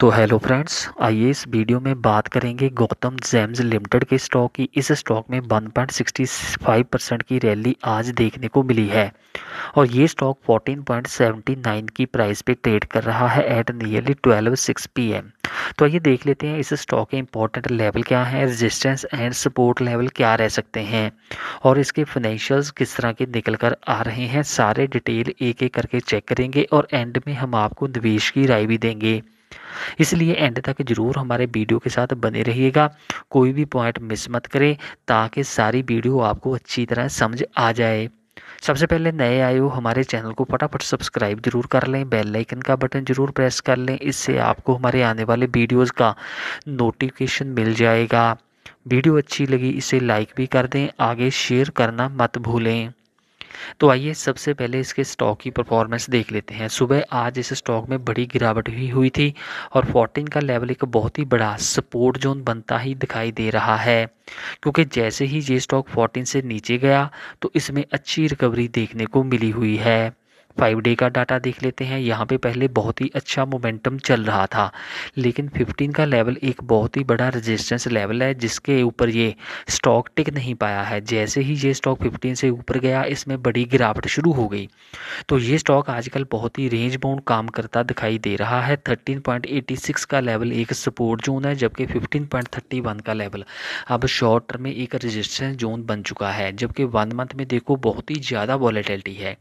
तो hello friends आइए इस वीडियो में बात करेंगे गौतम जैम्स लिमिटेड के स्टॉक की इस स्टॉक में 1.65 परसेंट की रैली आज देखने को मिली है और ये स्टॉक 14.79 की प्राइस पे ट्रेड कर रहा है at nearly twelve six p तो आइए देख लेते हैं इस स्टॉक के इंपॉर्टेंट लेवल क्या है रेजिस्टेंस एंड सपोर्ट लेवल क्या रह सकते हैं और इसके फाइनेंशियल्स किस तरह के निकल कर आ रहे हैं सारे डिटेल एक एक करके चेक करेंगे और एंड में हम आपको निवेश की राय भी देंगे इसलिए एंड तक जरूर हमारे वीडियो के साथ बने रहिएगा कोई भी पॉइंट मिस मत करें ताकि सारी वीडियो आपको अच्छी तरह समझ आ जाए सबसे पहले नए आए हो हमारे चैनल को फटाफट सब्सक्राइब जरूर कर लें बेल आइकन का बटन जरूर प्रेस कर लें इससे आपको हमारे आने वाले वीडियोस का नोटिफिकेशन मिल जाएगा वीडियो अच्छी लगी इसे लाइक भी कर दें आगे शेयर करना मत भूलें तो आइए सबसे पहले इसके स्टॉक की परफॉर्मेंस देख लेते हैं सुबह आज इस स्टॉक में बड़ी गिरावट भी हुई थी और फोर्टीन का लेवल एक बहुत ही बड़ा सपोर्ट जोन बनता ही दिखाई दे रहा है क्योंकि जैसे ही ये स्टॉक फोर्टीन से नीचे गया तो इसमें अच्छी रिकवरी देखने को मिली हुई है फाइव डे का डाटा देख लेते हैं यहाँ पे पहले बहुत ही अच्छा मोमेंटम चल रहा था लेकिन फिफ्टीन का लेवल एक बहुत ही बड़ा रजिस्टेंस लेवल है जिसके ऊपर ये स्टॉक टिक नहीं पाया है जैसे ही ये स्टॉक फिफ्टीन से ऊपर गया इसमें बड़ी गिरावट शुरू हो गई तो ये स्टॉक आजकल बहुत ही रेंज बाउंड काम करता दिखाई दे रहा है थर्टीन पॉइंट एटी सिक्स का लेवल एक सपोर्ट जोन है जबकि फिफ्टीन पॉइंट थर्टी वन का लेवल अब शॉर्ट टर्म में एक रजिस्टेंस जोन बन चुका है जबकि वन मंथ में देखो बहुत ही ज़्यादा वॉलेटिलिटी है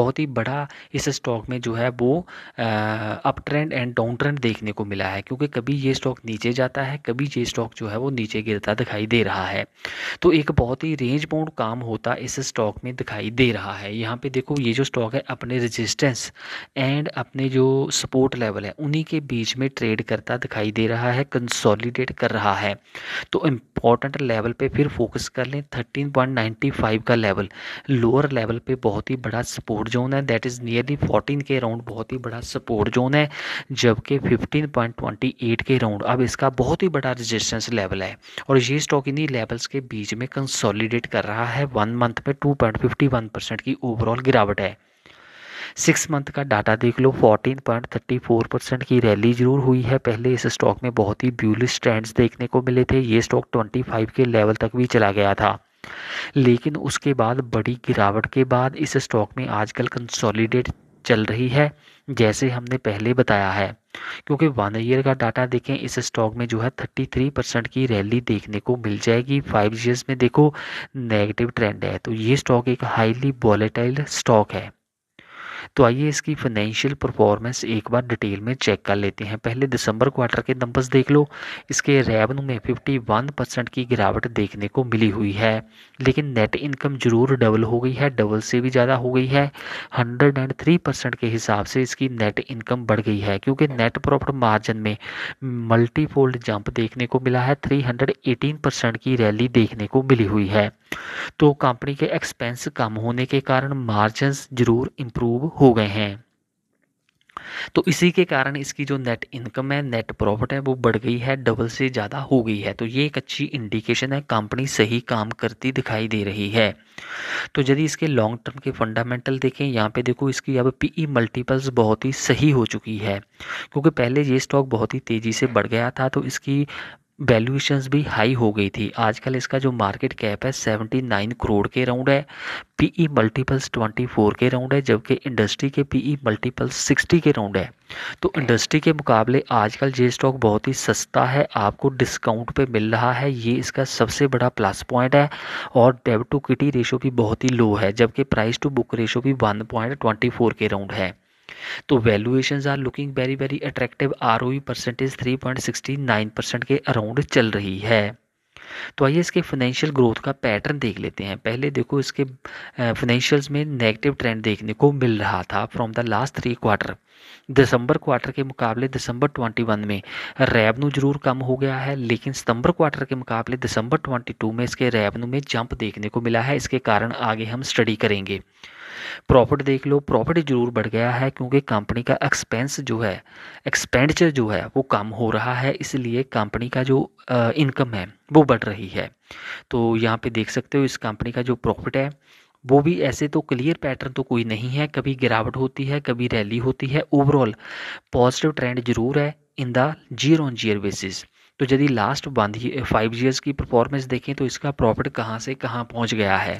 बहुत ही बड़ा अच्छा इस स्टॉक में जो है वो up trend and down trend देखने को मिला है क्योंकि कभी ये स्टॉक नीचे जाता है कभी ये स्टॉक जो है वो नीचे गिरता दिखाई दे रहा है तो एक बहुत ही रेंज बाउंड काम होता इस स्टॉक में दिखाई दे रहा है यहाँ पे देखो ये जो स्टॉक है अपने रजिस्टेंस एंड अपने जो सपोर्ट लेवल है उन्हीं के बीच में ट्रेड करता दिखाई दे रहा है कंसोलिडेट कर रहा है तो इम्पॉर्टेंट लेवल पर फिर फोकस कर लें थर्टीन फाइव का लेवल लोअर लेवल पर बहुत ही बड़ा सपोर्ट जोन है दैट दैट इज़ नियरली 14 के राउंड बहुत ही बड़ा सपोर्ट जोन है जबकि 15.28 के राउंड अब इसका बहुत ही बड़ा रजिस्टेंस लेवल है और ये स्टॉक इन्हीं लेवल्स के बीच में कंसोलिडेट कर रहा है वन मंथ में वन परसेंट की ओवरऑल गिरावट है सिक्स मंथ का डाटा देख लो 14.34 परसेंट की रैली जरूर हुई है पहले इस स्टॉक में बहुत ही ब्यूलिश ट्रेंड्स देखने को मिले थे ये स्टॉक 25 के लेवल तक भी चला गया था लेकिन उसके बाद बड़ी गिरावट के बाद इस स्टॉक में आजकल कंसोलिडेट चल रही है जैसे हमने पहले बताया है क्योंकि वन ईयर का डाटा देखें इस स्टॉक में जो है 33 परसेंट की रैली देखने को मिल जाएगी फाइव ईयर्स में देखो नेगेटिव ट्रेंड है तो ये स्टॉक एक हाईली वॉलेटाइल स्टॉक है तो आइए इसकी फाइनेंशियल परफॉर्मेंस एक बार डिटेल में चेक कर लेते हैं पहले दिसंबर क्वार्टर के नंबर्स देख लो इसके रेवेन्यू में 51 परसेंट की गिरावट देखने को मिली हुई है लेकिन नेट इनकम जरूर डबल हो गई है डबल से भी ज़्यादा हो गई है हंड्रेड एंड थ्री परसेंट के हिसाब से इसकी नेट इनकम बढ़ गई है क्योंकि नेट प्रॉफिट मार्जिन में मल्टीफोल्ड जंप देखने को मिला है थ्री हंड्रेड एटीन परसेंट की रैली देखने को मिली हुई है तो कंपनी के एक्सपेंस कम होने के कारण मार्जिन ज़रूर इम्प्रूव हो गए हैं तो इसी के कारण इसकी जो नेट इनकम है नेट प्रॉफिट है वो बढ़ गई है डबल से ज़्यादा हो गई है तो ये एक अच्छी इंडिकेशन है कंपनी सही काम करती दिखाई दे रही है तो यदि इसके लॉन्ग टर्म के फंडामेंटल देखें यहाँ पे देखो इसकी अब पीई मल्टीपल्स e बहुत ही सही हो चुकी है क्योंकि पहले ये स्टॉक बहुत ही तेज़ी से बढ़ गया था तो इसकी वैल्यूएशंस भी हाई हो गई थी आजकल इसका जो मार्केट कैप है सेवेंटी नाइन करोड़ के राउंड है पीई मल्टीपल्स ट्वेंटी फोर के राउंड है जबकि इंडस्ट्री के पीई मल्टीपल्स सिक्सटी के राउंड है तो इंडस्ट्री के मुकाबले आजकल ये स्टॉक बहुत ही सस्ता है आपको डिस्काउंट पे मिल रहा है ये इसका सबसे बड़ा प्लस पॉइंट है और डेब टू किटी रेशो भी बहुत ही लो है जबकि प्राइस टू बुक रेशो भी वन पॉइंट ट्वेंटी फोर के राउंड है तो valuation are looking very very attractive are percentage three percent के अराउंड चल रही है तो आइए इसके फाइनेंशियल ग्रोथ का पैटर्न देख लेते हैं पहले देखो इसके फाइनेंशियल्स में नेगेटिव ट्रेंड देखने को मिल रहा था from the last three quarter दिसंबर क्वार्टर के मुकाबले दिसंबर 21 में रेवन्यू जरूर कम हो गया है लेकिन सितंबर क्वार्टर के मुकाबले दिसंबर 22 में इसके रेवन्यू में जंप देखने को मिला है इसके कारण आगे हम स्टडी करेंगे प्रॉफिट देख लो प्रॉफिट जरूर बढ़ गया है क्योंकि कंपनी का एक्सपेंस जो है एक्सपेंडिचर जो है वो कम हो रहा है इसलिए कंपनी का जो इनकम है वो बढ़ रही है तो यहाँ पे देख सकते हो इस कंपनी का जो प्रॉफिट है वो भी ऐसे तो क्लियर पैटर्न तो कोई नहीं है कभी गिरावट होती है कभी रैली होती है ओवरऑल पॉजिटिव ट्रेंड जरूर है in the year on year basis तो यदि लास्ट वन फाइव ईयर्स की परफॉर्मेंस देखें तो इसका प्रॉफिट कहाँ से कहाँ पहुँच गया है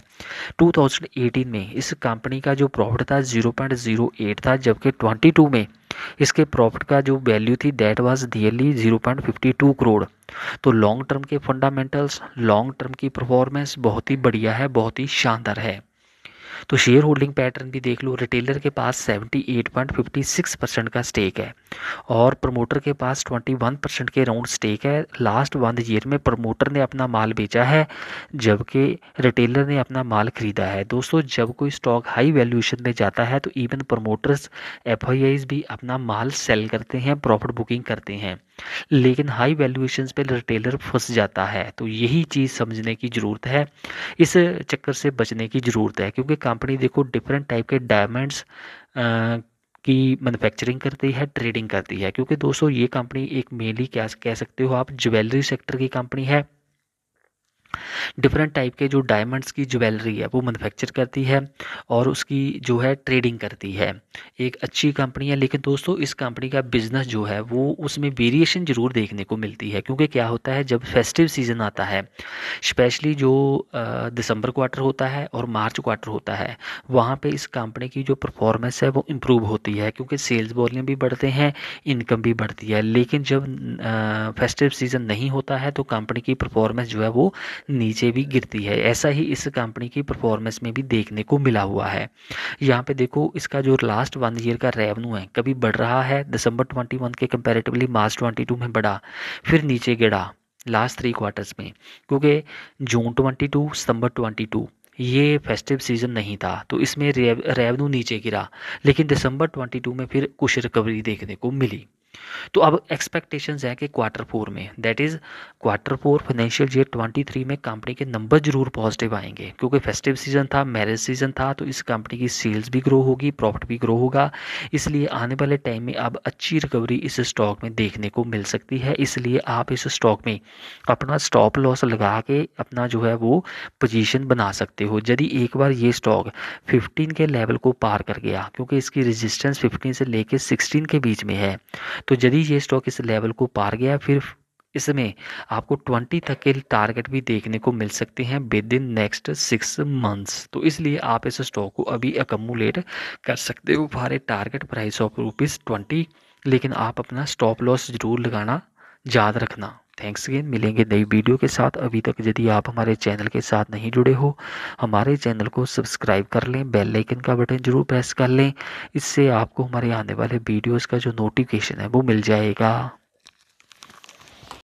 2018 में इस कंपनी का जो प्रॉफिट था 0.08 था जबकि 22 में इसके प्रॉफिट का जो वैल्यू थी दैट वाज डियरली 0.52 करोड़ तो लॉन्ग टर्म के फंडामेंटल्स लॉन्ग टर्म की परफॉर्मेंस बहुत ही बढ़िया है बहुत ही शानदार है तो शेयर होल्डिंग पैटर्न भी देख लो रिटेलर के पास 78.56 परसेंट का स्टेक है और प्रमोटर के पास 21 परसेंट के राउंड स्टेक है लास्ट वन ईयर में प्रमोटर ने अपना माल बेचा है जबकि रिटेलर ने अपना माल खरीदा है दोस्तों जब कोई स्टॉक हाई वैल्यूएशन में जाता है तो इवन प्रमोटर्स एफ भी अपना माल सेल करते हैं प्रॉफिट बुकिंग करते हैं लेकिन हाई वैल्यूएशन पे रिटेलर फंस जाता है तो यही चीज़ समझने की ज़रूरत है इस चक्कर से बचने की ज़रूरत है क्योंकि कंपनी देखो डिफरेंट टाइप के डायमंड्स की मैन्युफैक्चरिंग करती है ट्रेडिंग करती है क्योंकि दोस्तों ये कंपनी एक मेनली क्या कह सकते हो आप ज्वेलरी सेक्टर की कंपनी है डिफरेंट टाइप के जो डायमंड्स की ज्वेलरी है वो मैनुफैक्चर करती है और उसकी जो है ट्रेडिंग करती है एक अच्छी कंपनी है लेकिन दोस्तों इस कंपनी का बिज़नेस जो है वो उसमें वेरिएशन ज़रूर देखने को मिलती है क्योंकि क्या होता है जब फेस्टिव सीज़न आता है स्पेशली जो दिसंबर क्वार्टर होता है और मार्च क्वार्टर होता है वहाँ पर इस कंपनी की जो परफॉर्मेंस है वो इम्प्रूव होती है क्योंकि सेल्स वॉल्यूम भी बढ़ते हैं इनकम भी बढ़ती है लेकिन जब फेस्टिव सीज़न नहीं होता है तो कंपनी की परफॉर्मेंस जो है वो नीचे भी गिरती है ऐसा ही इस कंपनी की परफॉर्मेंस में भी देखने को मिला हुआ है यहाँ पे देखो इसका जो लास्ट वन ईयर का रेवन्यू है कभी बढ़ रहा है दिसंबर ट्वेंटी वन के कंपेरेटिवली मार्च ट्वेंटी टू में बढ़ा फिर नीचे गिरा लास्ट थ्री क्वार्टर्स में क्योंकि जून ट्वेंटी टू सितंबर ट्वेंटी टू ये फेस्टिव सीज़न नहीं था तो इसमें रेवन्यू नीचे गिरा लेकिन दिसंबर 22 में फिर कुछ रिकवरी देखने को मिली तो अब एक्सपेक्टेशंस है कि क्वार्टर फोर में that is quarter four financial year twenty three में कंपनी के नंबर जरूर पॉजिटिव आएंगे क्योंकि फेस्टिव सीजन था मैरिज सीजन था तो इस कंपनी की सेल्स भी ग्रो होगी प्रॉफिट भी ग्रो होगा इसलिए आने वाले टाइम में अब अच्छी रिकवरी इस स्टॉक में देखने को मिल सकती है इसलिए आप इस स्टॉक में अपना स्टॉप लॉस लगा के अपना जो है वो पोजिशन बना सकते हो यदि एक बार ये स्टॉक फिफ्टीन के लेवल को पार कर गया क्योंकि इसकी रजिस्टेंस फिफ्टीन से लेकर सिक्सटीन के बीच में है तो यदि ये स्टॉक इस लेवल को पार गया फिर इसमें आपको 20 तक के टारगेट भी देखने को मिल सकते हैं within next six months तो इसलिए आप इस स्टॉक को अभी एकमुलेट कर सकते हो for a target price of rupees twenty लेकिन आप अपना स्टॉप लॉस ज़रूर लगाना याद रखना थैंक्स अगेन मिलेंगे नई वीडियो के साथ अभी तक यदि आप हमारे चैनल के साथ नहीं जुड़े हो हमारे चैनल को सब्सक्राइब कर लें बेल आइकन का बटन जरूर प्रेस कर लें इससे आपको हमारे आने वाले वीडियोस का जो नोटिफिकेशन है वो मिल जाएगा